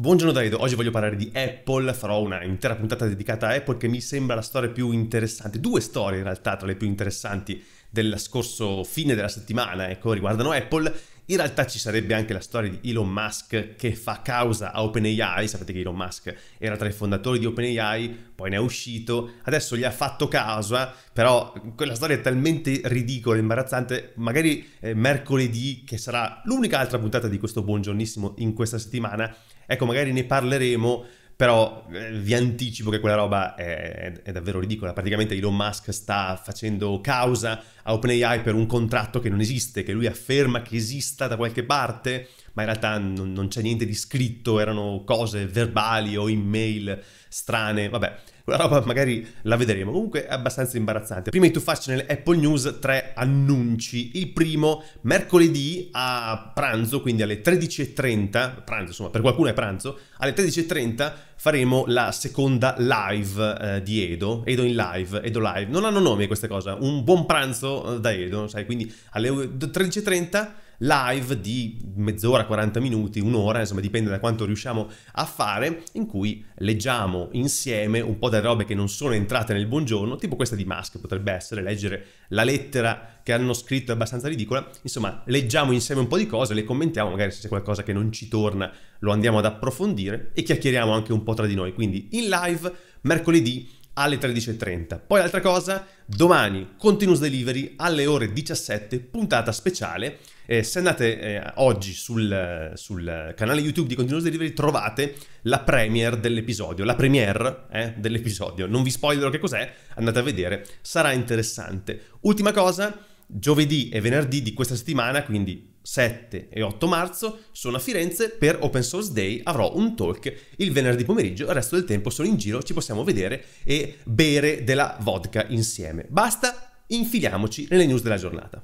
Buongiorno Davide, oggi voglio parlare di Apple, farò una intera puntata dedicata a Apple che mi sembra la storia più interessante, due storie in realtà tra le più interessanti del scorso fine della settimana, ecco, riguardano Apple. In realtà ci sarebbe anche la storia di Elon Musk che fa causa a OpenAI, sapete che Elon Musk era tra i fondatori di OpenAI, poi ne è uscito, adesso gli ha fatto causa, però quella storia è talmente ridicola e imbarazzante, magari eh, mercoledì, che sarà l'unica altra puntata di questo buongiornissimo in questa settimana, Ecco, magari ne parleremo, però eh, vi anticipo che quella roba è, è davvero ridicola. Praticamente Elon Musk sta facendo causa a OpenAI per un contratto che non esiste, che lui afferma che esista da qualche parte ma in realtà non, non c'è niente di scritto, erano cose verbali o email strane, vabbè. Quella roba magari la vedremo, comunque è abbastanza imbarazzante. Prima di Too Fast nelle Apple News, tre annunci. Il primo, mercoledì a pranzo, quindi alle 13.30, pranzo insomma, per qualcuno è pranzo, alle 13.30 faremo la seconda live eh, di Edo, Edo in live, Edo live. Non hanno nome queste cose, un buon pranzo eh, da Edo, sai, quindi alle 13.30 live di mezz'ora, 40 minuti, un'ora, insomma dipende da quanto riusciamo a fare, in cui leggiamo insieme un po' delle robe che non sono entrate nel buongiorno, tipo questa di Musk potrebbe essere, leggere la lettera che hanno scritto è abbastanza ridicola, insomma leggiamo insieme un po' di cose, le commentiamo, magari se c'è qualcosa che non ci torna lo andiamo ad approfondire e chiacchieriamo anche un po' tra di noi, quindi in live mercoledì alle 13.30. Poi altra cosa, domani Continuous Delivery alle ore 17, puntata speciale. Eh, se andate eh, oggi sul, sul, canale YouTube di Continuous Delivery trovate la premiere dell'episodio, la premiere eh, dell'episodio. Non vi spoilerò che cos'è, andate a vedere, sarà interessante. Ultima cosa, giovedì e venerdì di questa settimana, quindi 7 e 8 marzo sono a Firenze per Open Source Day, avrò un talk il venerdì pomeriggio, il resto del tempo sono in giro, ci possiamo vedere e bere della vodka insieme. Basta, infiliamoci nelle news della giornata.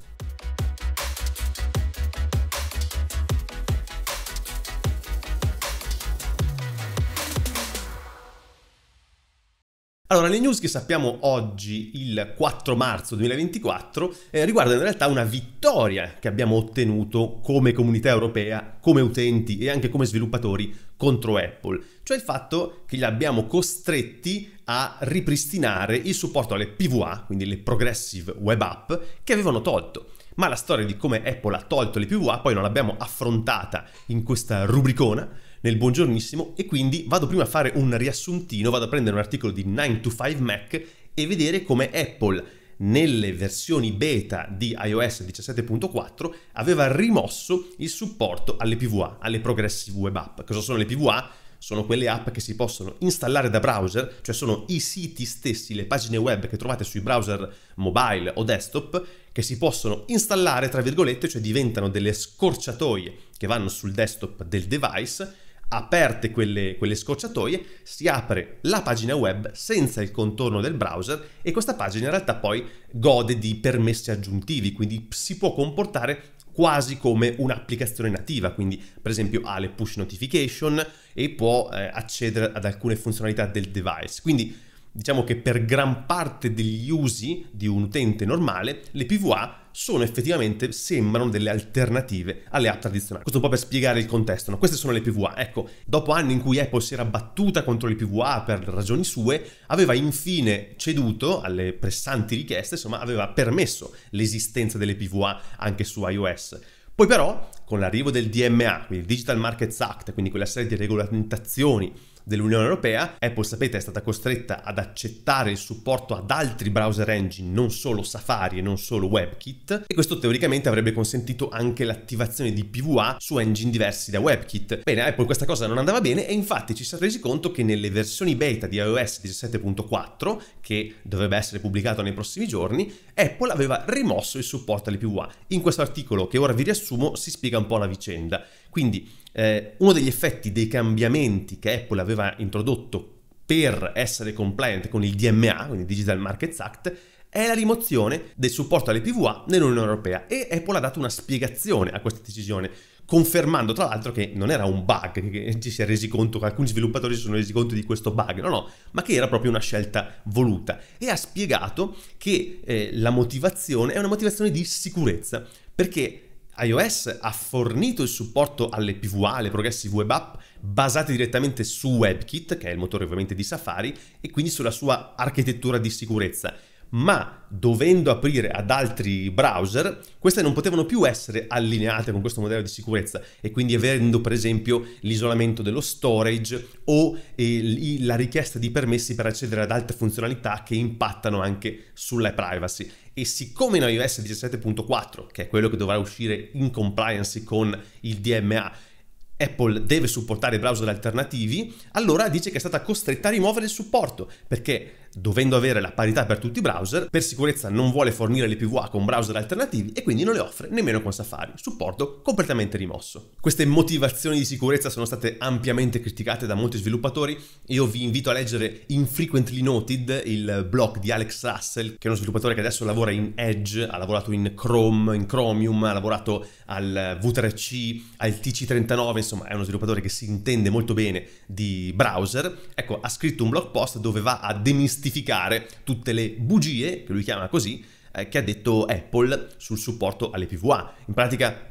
Allora, le news che sappiamo oggi, il 4 marzo 2024, eh, riguardano in realtà una vittoria che abbiamo ottenuto come comunità europea, come utenti e anche come sviluppatori contro Apple, cioè il fatto che li abbiamo costretti a ripristinare il supporto alle PVA, quindi le Progressive Web App, che avevano tolto. Ma la storia di come Apple ha tolto le PVA poi non l'abbiamo affrontata in questa rubricona, nel buongiornissimo e quindi vado prima a fare un riassuntino, vado a prendere un articolo di 9 to 5 Mac e vedere come Apple nelle versioni beta di iOS 17.4 aveva rimosso il supporto alle PVA, alle Progressive Web App. Cosa sono le PVA? Sono quelle app che si possono installare da browser, cioè sono i siti stessi, le pagine web che trovate sui browser mobile o desktop, che si possono installare, tra virgolette, cioè diventano delle scorciatoie che vanno sul desktop del device aperte quelle, quelle, scorciatoie, si apre la pagina web senza il contorno del browser e questa pagina in realtà poi gode di permessi aggiuntivi, quindi si può comportare quasi come un'applicazione nativa, quindi per esempio ha le push notification e può eh, accedere ad alcune funzionalità del device. Quindi Diciamo che per gran parte degli usi di un utente normale, le PVA sono effettivamente, sembrano delle alternative alle app tradizionali. Questo un po' per spiegare il contesto, no? queste sono le PVA. Ecco, dopo anni in cui Apple si era battuta contro le PVA per ragioni sue, aveva infine ceduto alle pressanti richieste, insomma aveva permesso l'esistenza delle PVA anche su iOS. Poi però, con l'arrivo del DMA, quindi il Digital Markets Act, quindi quella serie di regolamentazioni dell'Unione Europea, Apple sapete è stata costretta ad accettare il supporto ad altri browser engine, non solo Safari e non solo WebKit, e questo teoricamente avrebbe consentito anche l'attivazione di PVA su engine diversi da WebKit. Bene, Apple questa cosa non andava bene e infatti ci si è resi conto che nelle versioni beta di iOS 17.4, che dovrebbe essere pubblicato nei prossimi giorni, Apple aveva rimosso il supporto alle PVA. In questo articolo che ora vi riassumo si spiega un po' la vicenda. Quindi eh, uno degli effetti dei cambiamenti che Apple aveva introdotto per essere compliant con il DMA, quindi Digital Markets Act, è la rimozione del supporto alle PVA nell'Unione Europea e Apple ha dato una spiegazione a questa decisione, confermando tra l'altro che non era un bug, che ci si è resi conto, che alcuni sviluppatori si sono resi conto di questo bug, no no, ma che era proprio una scelta voluta e ha spiegato che eh, la motivazione è una motivazione di sicurezza, perché iOS ha fornito il supporto alle PVA, alle Progressive Web App, basate direttamente su WebKit, che è il motore ovviamente di Safari, e quindi sulla sua architettura di sicurezza. Ma dovendo aprire ad altri browser, queste non potevano più essere allineate con questo modello di sicurezza e quindi avendo per esempio l'isolamento dello storage o eh, la richiesta di permessi per accedere ad altre funzionalità che impattano anche sulla privacy e siccome in iOS 17.4, che è quello che dovrà uscire in compliance con il DMA, Apple deve supportare browser alternativi, allora dice che è stata costretta a rimuovere il supporto, perché dovendo avere la parità per tutti i browser, per sicurezza non vuole fornire le PVA con browser alternativi e quindi non le offre nemmeno con Safari, supporto completamente rimosso. Queste motivazioni di sicurezza sono state ampiamente criticate da molti sviluppatori, io vi invito a leggere Infrequently Noted, il blog di Alex Russell, che è uno sviluppatore che adesso lavora in Edge, ha lavorato in Chrome, in Chromium, ha lavorato al V3C, al TC39, insomma è uno sviluppatore che si intende molto bene di browser, ecco ha scritto un blog post dove va a demistificare giustificare tutte le bugie, che lui chiama così, eh, che ha detto Apple sul supporto alle PVA. In pratica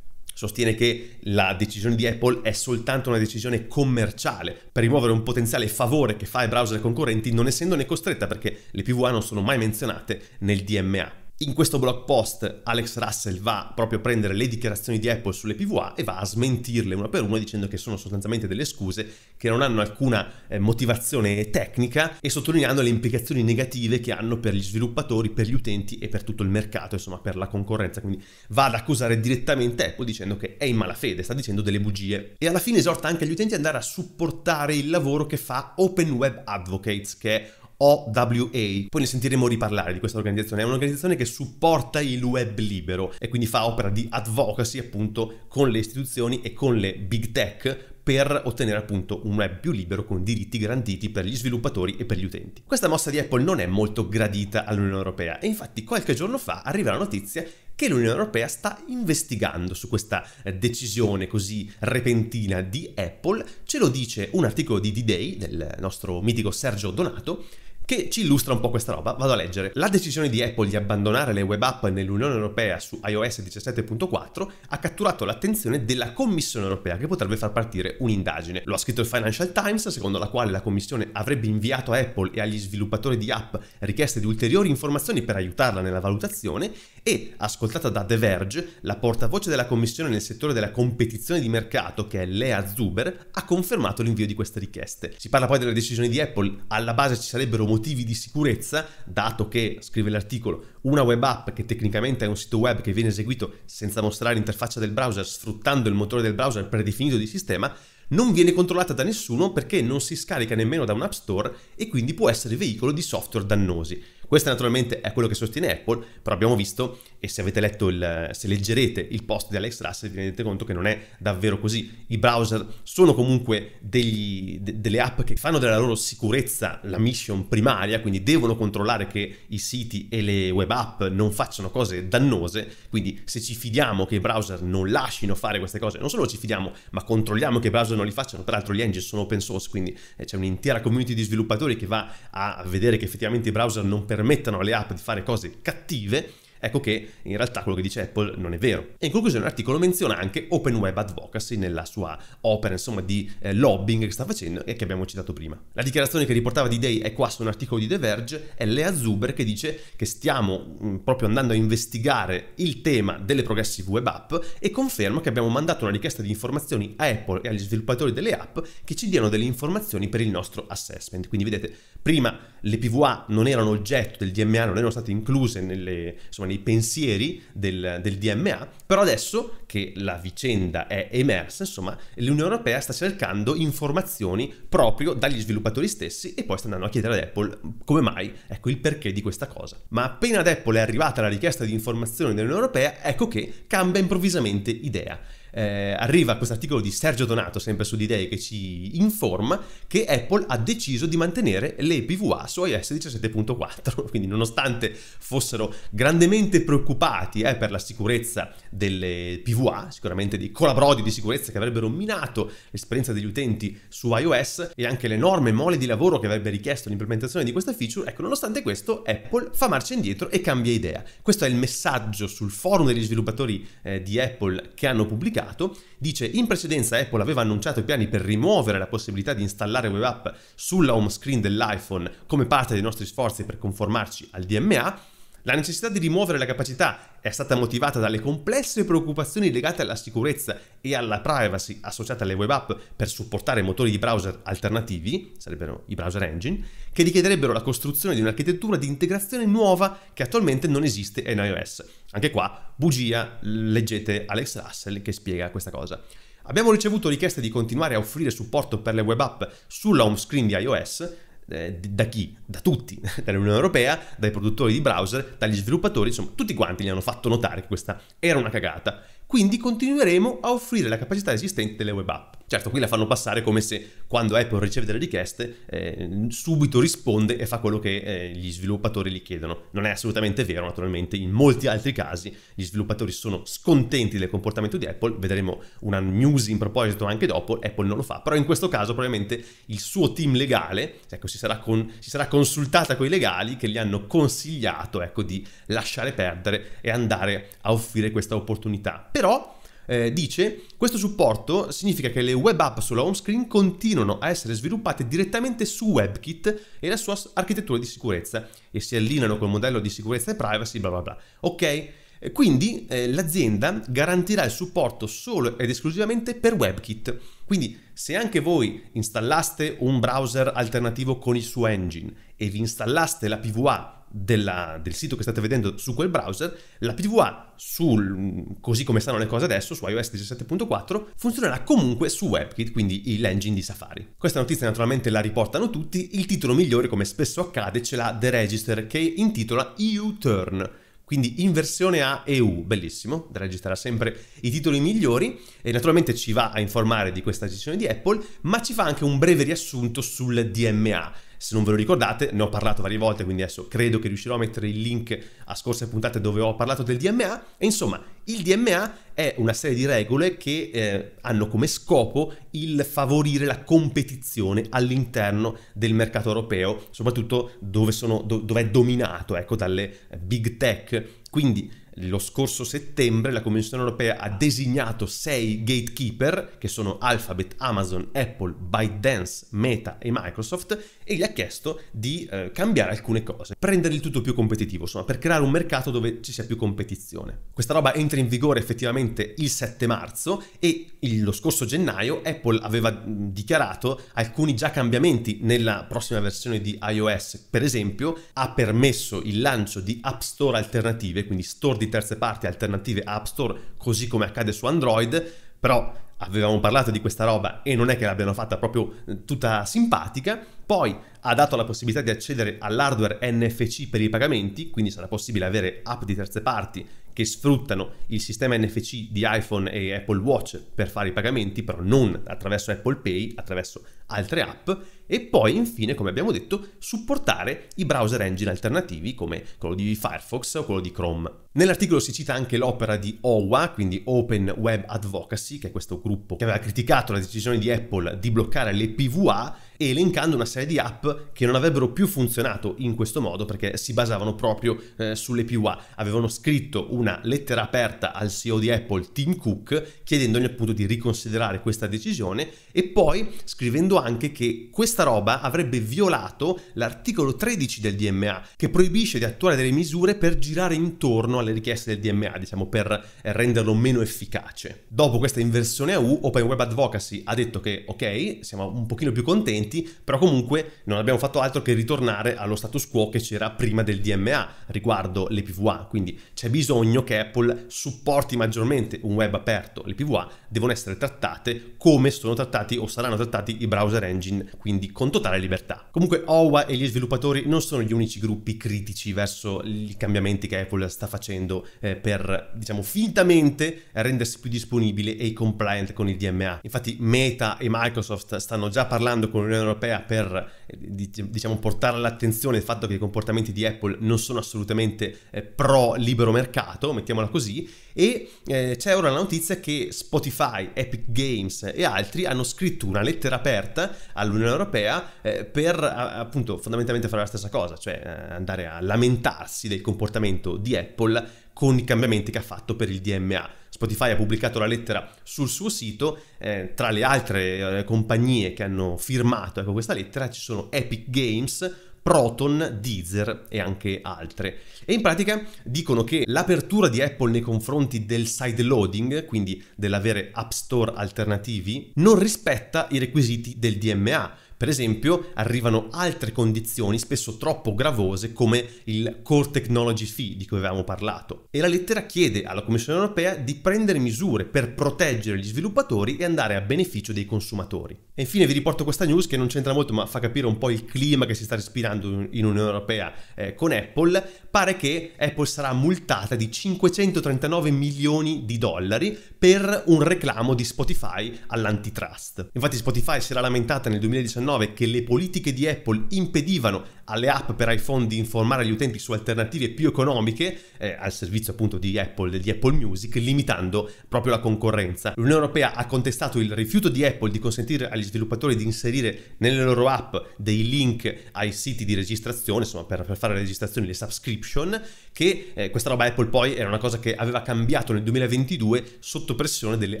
sostiene che la decisione di Apple è soltanto una decisione commerciale per rimuovere un potenziale favore che fa ai browser concorrenti non essendone costretta perché le PVA non sono mai menzionate nel DMA. In questo blog post Alex Russell va proprio a prendere le dichiarazioni di Apple sulle PVA e va a smentirle una per una dicendo che sono sostanzialmente delle scuse che non hanno alcuna eh, motivazione tecnica e sottolineando le implicazioni negative che hanno per gli sviluppatori, per gli utenti e per tutto il mercato, insomma per la concorrenza. Quindi va ad accusare direttamente Apple dicendo che è in malafede, sta dicendo delle bugie. E alla fine esorta anche gli utenti ad andare a supportare il lavoro che fa Open Web Advocates, che è OWA. Poi ne sentiremo riparlare di questa organizzazione. È un'organizzazione che supporta il web libero e quindi fa opera di advocacy appunto con le istituzioni e con le big tech per ottenere appunto un web più libero con diritti garantiti per gli sviluppatori e per gli utenti. Questa mossa di Apple non è molto gradita all'Unione Europea e infatti qualche giorno fa arriva la notizia che l'Unione Europea sta investigando su questa decisione così repentina di Apple. Ce lo dice un articolo di D-Day del nostro mitico Sergio Donato che ci illustra un po' questa roba. Vado a leggere. La decisione di Apple di abbandonare le web app nell'Unione Europea su iOS 17.4 ha catturato l'attenzione della Commissione Europea che potrebbe far partire un'indagine. Lo ha scritto il Financial Times, secondo la quale la Commissione avrebbe inviato a Apple e agli sviluppatori di app richieste di ulteriori informazioni per aiutarla nella valutazione e, ascoltata da The Verge, la portavoce della Commissione nel settore della competizione di mercato, che è Lea Zuber, ha confermato l'invio di queste richieste. Si parla poi delle decisioni di Apple, alla base ci sarebbero motivi di sicurezza, dato che, scrive l'articolo, una web app che tecnicamente è un sito web che viene eseguito senza mostrare l'interfaccia del browser, sfruttando il motore del browser predefinito di sistema, non viene controllata da nessuno perché non si scarica nemmeno da un app store e quindi può essere veicolo di software dannosi. Questo naturalmente è quello che sostiene Apple, però abbiamo visto e se avete letto il, se leggerete il post di Alex Russell vi rendete conto che non è davvero così. I browser sono comunque degli, de, delle app che fanno della loro sicurezza la mission primaria, quindi devono controllare che i siti e le web app non facciano cose dannose, quindi se ci fidiamo che i browser non lasciano fare queste cose, non solo ci fidiamo, ma controlliamo che i browser non li facciano, tra l'altro gli engine sono open source, quindi eh, c'è un'intera community di sviluppatori che va a vedere che effettivamente i browser non permettano alle app di fare cose cattive, Ecco che in realtà quello che dice Apple non è vero. E in conclusione l'articolo menziona anche Open Web Advocacy nella sua opera insomma, di eh, lobbying che sta facendo e che abbiamo citato prima. La dichiarazione che riportava di Day è qua su un articolo di The Verge, è Lea Zuber che dice che stiamo mh, mm, proprio andando a investigare il tema delle progressive web app e conferma che abbiamo mandato una richiesta di informazioni a Apple e agli sviluppatori delle app che ci diano delle informazioni per il nostro assessment. Quindi vedete, prima le PVA non erano oggetto del DMA, non erano state incluse nelle, insomma, nei pensieri del, del DMA, però adesso che la vicenda è emersa, insomma, l'Unione Europea sta cercando informazioni proprio dagli sviluppatori stessi e poi sta andando a chiedere ad Apple come mai, ecco il perché di questa cosa. Ma appena ad Apple è arrivata la richiesta di informazioni dell'Unione Europea, ecco che cambia improvvisamente idea eh, arriva questo articolo di Sergio Donato, sempre su d che ci informa che Apple ha deciso di mantenere le PVA su iOS 17.4, quindi nonostante fossero grandemente preoccupati eh, per la sicurezza delle PVA, sicuramente dei colabrodi di sicurezza che avrebbero minato l'esperienza degli utenti su iOS e anche l'enorme mole di lavoro che avrebbe richiesto l'implementazione di questa feature, ecco, nonostante questo Apple fa marcia indietro e cambia idea. Questo è il messaggio sul forum degli sviluppatori eh, di Apple che hanno pubblicato spiegato, dice in precedenza Apple aveva annunciato i piani per rimuovere la possibilità di installare web app sulla home screen dell'iPhone come parte dei nostri sforzi per conformarci al DMA la necessità di rimuovere la capacità è stata motivata dalle complesse preoccupazioni legate alla sicurezza e alla privacy associate alle web app per supportare motori di browser alternativi, sarebbero i browser engine, che richiederebbero la costruzione di un'architettura di integrazione nuova che attualmente non esiste in iOS. Anche qua, bugia, leggete Alex Russell che spiega questa cosa. Abbiamo ricevuto richieste di continuare a offrire supporto per le web app sulla home screen di iOS, eh, da chi? Da tutti, dall'Unione Europea, dai produttori di browser, dagli sviluppatori, insomma tutti quanti gli hanno fatto notare che questa era una cagata. Quindi continueremo a offrire la capacità esistente delle web app. Certo, qui la fanno passare come se quando Apple riceve delle richieste eh, subito risponde e fa quello che eh, gli sviluppatori gli chiedono. Non è assolutamente vero, naturalmente, in molti altri casi gli sviluppatori sono scontenti del comportamento di Apple, vedremo una news in proposito anche dopo, Apple non lo fa, però in questo caso probabilmente il suo team legale ecco, si, sarà con, si sarà consultata con i legali che gli hanno consigliato ecco, di lasciare perdere e andare a offrire questa opportunità. Però eh, dice questo supporto significa che le web app sulla home screen continuano a essere sviluppate direttamente su WebKit e la sua architettura di sicurezza e si allineano col modello di sicurezza e privacy bla bla bla. Ok? Eh, quindi eh, l'azienda garantirà il supporto solo ed esclusivamente per WebKit. Quindi se anche voi installaste un browser alternativo con il suo engine e vi installaste la PVA della, del sito che state vedendo su quel browser, la PVA, sul, così come stanno le cose adesso, su iOS 17.4, funzionerà comunque su WebKit, quindi l'engine di Safari. Questa notizia naturalmente la riportano tutti, il titolo migliore come spesso accade ce l'ha The Register che intitola u Turn, quindi in versione a EU, bellissimo, registrerà sempre i titoli migliori e naturalmente ci va a informare di questa decisione di Apple, ma ci fa anche un breve riassunto sul DMA se non ve lo ricordate, ne ho parlato varie volte, quindi adesso credo che riuscirò a mettere il link a scorse puntate dove ho parlato del DMA. E insomma, il DMA è una serie di regole che eh, hanno come scopo il favorire la competizione all'interno del mercato europeo, soprattutto dove, sono, do, dove è dominato ecco, dalle big tech. Quindi lo scorso settembre la Commissione europea ha designato sei gatekeeper, che sono Alphabet, Amazon, Apple, ByteDance, Meta e Microsoft, e gli ha chiesto di eh, cambiare alcune cose, prendere il tutto più competitivo, insomma, per creare un mercato dove ci sia più competizione. Questa roba entra in vigore effettivamente il 7 marzo e il, lo scorso gennaio Apple aveva dichiarato alcuni già cambiamenti nella prossima versione di iOS. Per esempio, ha permesso il lancio di App Store alternative, quindi store di di terze parti alternative App Store, così come accade su Android, però avevamo parlato di questa roba e non è che l'abbiano fatta proprio eh, tutta simpatica. Poi ha dato la possibilità di accedere all'hardware NFC per i pagamenti, quindi sarà possibile avere app di terze parti che sfruttano il sistema NFC di iPhone e Apple Watch per fare i pagamenti, però non attraverso Apple Pay, attraverso altre app e poi infine, come abbiamo detto, supportare i browser engine alternativi come quello di Firefox o quello di Chrome. Nell'articolo si cita anche l'opera di OWA, quindi Open Web Advocacy, che è questo gruppo che aveva criticato la decisione di Apple di bloccare le PVA elencando una serie di app che non avrebbero più funzionato in questo modo perché si basavano proprio eh, sulle PUA. Avevano scritto una lettera aperta al CEO di Apple, Tim Cook, chiedendogli appunto di riconsiderare questa decisione e poi scrivendo anche che questa roba avrebbe violato l'articolo 13 del DMA che proibisce di attuare delle misure per girare intorno alle richieste del DMA, diciamo per renderlo meno efficace. Dopo questa inversione a U, Open Web Advocacy ha detto che ok, siamo un pochino più contenti precedenti, però comunque non abbiamo fatto altro che ritornare allo status quo che c'era prima del DMA riguardo le PVA, quindi c'è bisogno che Apple supporti maggiormente un web aperto, le PVA devono essere trattate come sono trattati o saranno trattati i browser engine, quindi con totale libertà. Comunque OWA e gli sviluppatori non sono gli unici gruppi critici verso i cambiamenti che Apple sta facendo eh, per, diciamo, fintamente rendersi più disponibile e compliant con il DMA. Infatti Meta e Microsoft stanno già parlando con dell'Unione Europea per eh, diciamo, portare all'attenzione il fatto che i comportamenti di Apple non sono assolutamente eh, pro libero mercato, mettiamola così, e eh, c'è ora la notizia che Spotify, Epic Games e altri hanno scritto una lettera aperta all'Unione Europea eh, per appunto fondamentalmente fare la stessa cosa, cioè eh, andare a lamentarsi del comportamento di Apple con i cambiamenti che ha fatto per il DMA. Spotify ha pubblicato la lettera sul suo sito, eh, tra le altre eh, compagnie che hanno firmato ecco, questa lettera ci sono Epic Games, Proton, Deezer e anche altre. E in pratica dicono che l'apertura di Apple nei confronti del sideloading, quindi dell'avere app store alternativi, non rispetta i requisiti del DMA per esempio arrivano altre condizioni spesso troppo gravose come il Core Technology Fee di cui avevamo parlato e la lettera chiede alla Commissione europea di prendere misure per proteggere gli sviluppatori e andare a beneficio dei consumatori. E infine vi riporto questa news che non c'entra molto ma fa capire un po' il clima che si sta respirando in Unione Europea eh, con Apple. Pare che Apple sarà multata di 539 milioni di dollari per un reclamo di Spotify all'antitrust. Infatti Spotify si era lamentata nel 2019 2019 che le politiche di Apple impedivano alle app per iPhone di informare gli utenti su alternative più economiche eh, al servizio appunto di Apple e di Apple Music, limitando proprio la concorrenza. L'Unione Europea ha contestato il rifiuto di Apple di consentire agli sviluppatori di inserire nelle loro app dei link ai siti di registrazione, insomma per, per fare le registrazioni, le subscription, che eh, questa roba Apple poi era una cosa che aveva cambiato nel 2022 sotto pressione delle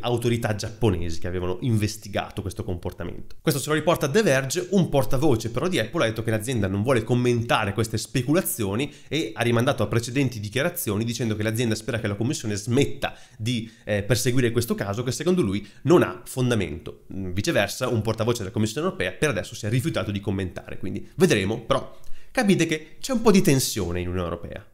autorità giapponesi che avevano investigato questo comportamento. Questo se lo riporta The Verge, un portavoce però di Apple ha detto che l'azienda non vuole commentare queste speculazioni e ha rimandato a precedenti dichiarazioni dicendo che l'azienda spera che la commissione smetta di eh, perseguire questo caso che secondo lui non ha fondamento. Mm, viceversa, un portavoce della Commissione europea per adesso si è rifiutato di commentare, quindi vedremo, però capite che c'è un po' di tensione in Unione Europea.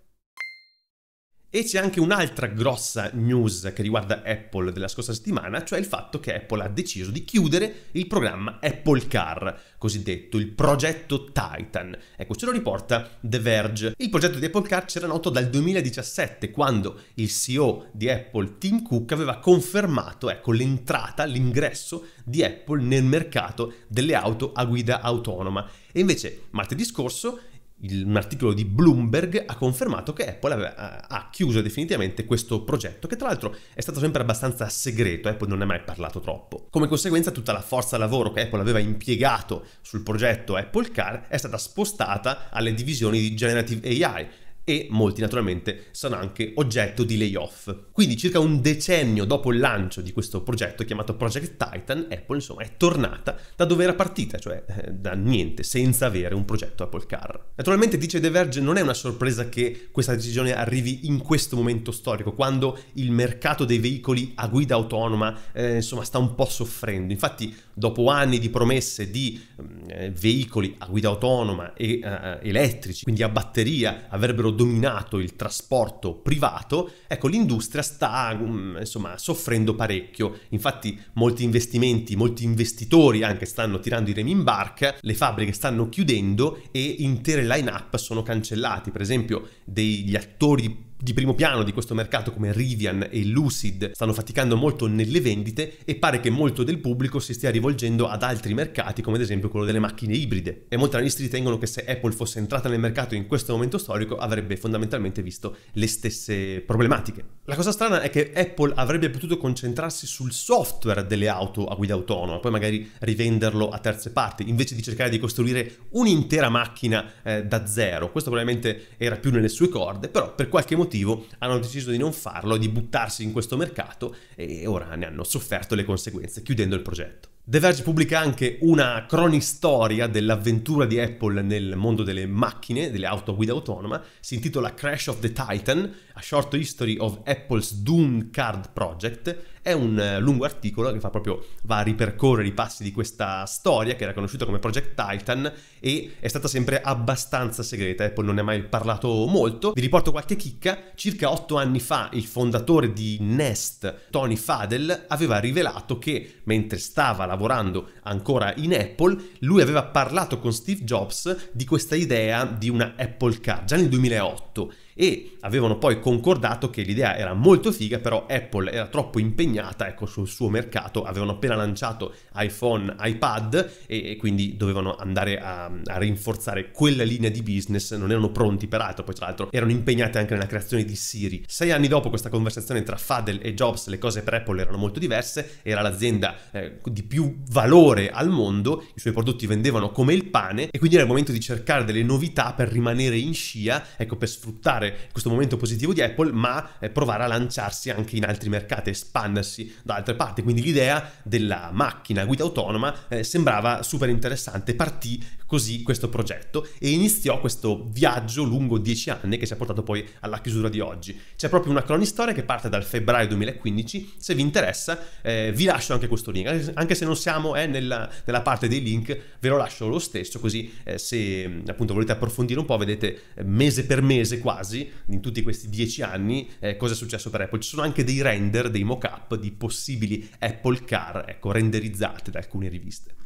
E c'è anche un'altra grossa news che riguarda Apple della scorsa settimana, cioè il fatto che Apple ha deciso di chiudere il programma Apple Car, cosiddetto il progetto Titan. Ecco, ce lo riporta The Verge. Il progetto di Apple Car c'era noto dal 2017, quando il CEO di Apple, Tim Cook, aveva confermato ecco, l'entrata, l'ingresso di Apple nel mercato delle auto a guida autonoma. E invece, martedì scorso, un articolo di Bloomberg ha confermato che Apple aveva, eh, ha chiuso definitivamente questo progetto, che tra l'altro è stato sempre abbastanza segreto, Apple eh, non ne ha mai parlato troppo. Come conseguenza tutta la forza lavoro che Apple aveva impiegato sul progetto Apple Car è stata spostata alle divisioni di Generative AI e molti naturalmente sono anche oggetto di layoff. Quindi circa un decennio dopo il lancio di questo progetto chiamato Project Titan, Apple insomma è tornata da dove era partita, cioè eh, da niente, senza avere un progetto Apple Car. Naturalmente dice The Verge non è una sorpresa che questa decisione arrivi in questo momento storico, quando il mercato dei veicoli a guida autonoma eh, insomma sta un po' soffrendo. Infatti dopo anni di promesse di mm, eh, veicoli a guida autonoma e eh, elettrici, quindi a batteria, avrebbero dominato il trasporto privato, ecco l'industria sta mm, insomma, soffrendo parecchio. Infatti molti investimenti, molti investitori anche stanno tirando i remi in barca, le fabbriche stanno chiudendo e intere line-up sono cancellati. Per esempio degli attori di primo piano di questo mercato come Rivian e Lucid stanno faticando molto nelle vendite e pare che molto del pubblico si stia rivolgendo ad altri mercati come ad esempio quello delle macchine ibride e molti analisti ritengono che se Apple fosse entrata nel mercato in questo momento storico avrebbe fondamentalmente visto le stesse problematiche. La cosa strana è che Apple avrebbe potuto concentrarsi sul software delle auto a guida autonoma, poi magari rivenderlo a terze parti, invece di cercare di costruire un'intera macchina eh, da zero. Questo probabilmente era più nelle sue corde, però per qualche motivo motivo hanno deciso di non farlo, di buttarsi in questo mercato e ora ne hanno sofferto le conseguenze chiudendo il progetto. The Verge pubblica anche una cronistoria dell'avventura di Apple nel mondo delle macchine, delle auto a guida autonoma, si intitola Crash of the Titan, A Short History of Apple's Doom Card Project, è un eh, lungo articolo che fa proprio, va a ripercorrere i passi di questa storia che era conosciuta come Project Titan e è stata sempre abbastanza segreta, Apple eh, non ne ha mai parlato molto. Vi riporto qualche chicca, circa otto anni fa il fondatore di Nest, Tony Fadel, aveva rivelato che mentre stava lavorando ancora in Apple, lui aveva parlato con Steve Jobs di questa idea di una Apple Car già nel 2008 e avevano poi concordato che l'idea era molto figa, però Apple era troppo impegnata ecco, sul suo mercato, avevano appena lanciato iPhone, iPad e, e quindi dovevano andare a, a, rinforzare quella linea di business, non erano pronti peraltro, poi tra l'altro erano impegnate anche nella creazione di Siri. Sei anni dopo questa conversazione tra Fadel e Jobs le cose per Apple erano molto diverse, era l'azienda eh, di più valore al mondo, i suoi prodotti vendevano come il pane e quindi era il momento di cercare delle novità per rimanere in scia, ecco per sfruttare sfruttare questo momento positivo di Apple, ma eh, provare a lanciarsi anche in altri mercati, espandersi da altre parti. Quindi l'idea della macchina guida autonoma eh, sembrava super interessante, partì così questo progetto e iniziò questo viaggio lungo dieci anni che ci ha portato poi alla chiusura di oggi. C'è proprio una cronistoria che parte dal febbraio 2015, se vi interessa eh, vi lascio anche questo link, anche se non siamo eh, nella, nella, parte dei link ve lo lascio lo stesso, così eh, se appunto volete approfondire un po' vedete eh, mese per mese quasi casi, in tutti questi dieci anni, eh, cosa è successo per Apple. Ci sono anche dei render, dei mock-up di possibili Apple Car, ecco, renderizzate da alcune riviste.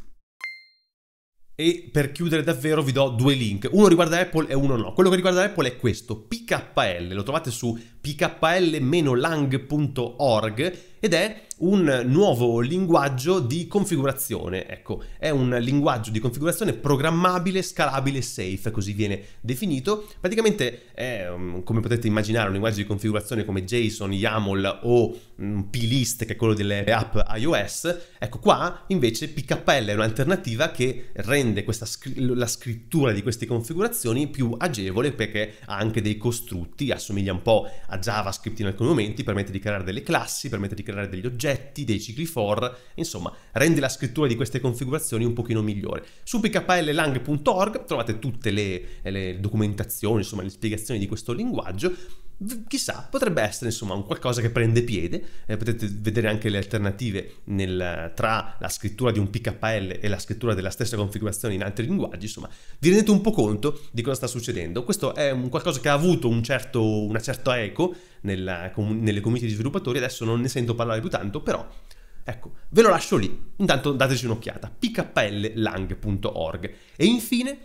E per chiudere davvero vi do due link, uno riguarda Apple e uno no. Quello che riguarda Apple è questo, PKL, lo trovate su pkl-lang.org ed è un nuovo linguaggio di configurazione. Ecco, è un linguaggio di configurazione programmabile, scalabile e safe, così viene definito. Praticamente è, mm, come potete immaginare, un linguaggio di configurazione come JSON, YAML o un P-list che è quello delle app iOS. Ecco qua invece PKL è un'alternativa che rende scr la scrittura di queste configurazioni più agevole perché ha anche dei costrutti, assomiglia un po' a JavaScript in alcuni momenti, permette di creare delle classi, permette di creare degli oggetti, dei cicli for, insomma rende la scrittura di queste configurazioni un pochino migliore. Su pklang.org trovate tutte le, le documentazioni, insomma le spiegazioni di questo linguaggio chissà, potrebbe essere insomma un qualcosa che prende piede, eh, potete vedere anche le alternative nel, tra la scrittura di un PKL e la scrittura della stessa configurazione in altri linguaggi, insomma vi rendete un po' conto di cosa sta succedendo, questo è un qualcosa che ha avuto un certo, una certa eco nella, com- nelle community di sviluppatori, adesso non ne sento parlare più tanto, però Ecco, ve lo lascio lì, intanto dateci un'occhiata, pkllang.org. E infine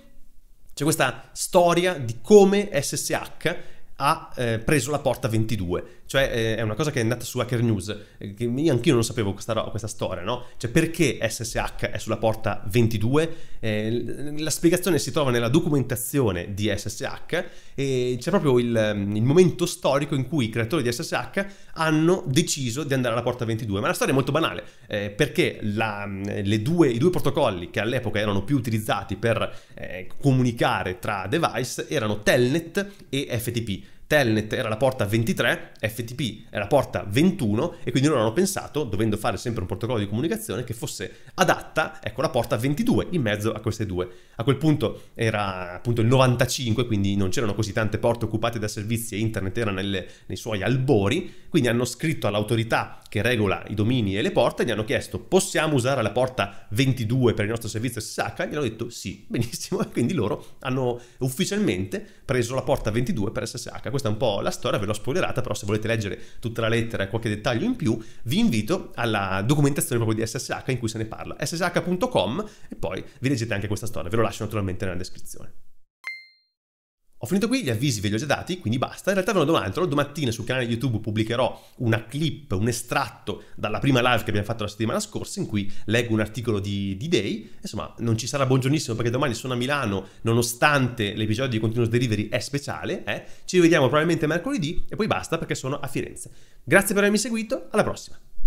c'è questa storia di come SSH ha eh, preso la porta 22 cioè eh, è una cosa che è andata su Hacker News, eh, che io anch'io non sapevo questa, questa, storia, no? Cioè perché SSH è sulla porta 22? Eh, la spiegazione si trova nella documentazione di SSH e c'è proprio il, mm, il momento storico in cui i creatori di SSH hanno deciso di andare alla porta 22. Ma la storia è molto banale, eh, perché la, mm, due, i due protocolli che all'epoca erano più utilizzati per eh, comunicare tra device erano Telnet e FTP. Telnet era la porta 23, FTP era la porta 21 e quindi loro hanno pensato, dovendo fare sempre un protocollo di comunicazione, che fosse adatta, ecco, la porta 22 in mezzo a queste due. A quel punto era appunto il 95, quindi non c'erano così tante porte occupate da servizi e internet era nelle, nei suoi albori, quindi hanno scritto all'autorità che regola i domini e le porte, gli hanno chiesto possiamo usare la porta 22 per il nostro servizio SSH? Gli hanno detto sì, benissimo, e quindi loro hanno ufficialmente preso la porta 22 per SSH questa è un po' la storia, ve l'ho spoilerata, però se volete leggere tutta la lettera e qualche dettaglio in più, vi invito alla documentazione proprio di SSH in cui se ne parla, ssh.com e poi vi leggete anche questa storia, ve lo lascio naturalmente nella descrizione. Ho finito qui, gli avvisi ve li ho già dati, quindi basta. In realtà ve ne do un altro. Domattina sul canale YouTube pubblicherò una clip, un estratto dalla prima live che abbiamo fatto la settimana scorsa, in cui leggo un articolo di, di Day. Insomma, non ci sarà buongiornissimo perché domani sono a Milano, nonostante l'episodio di Continuous Delivery è speciale. Eh? Ci rivediamo probabilmente mercoledì e poi basta perché sono a Firenze. Grazie per avermi seguito, alla prossima.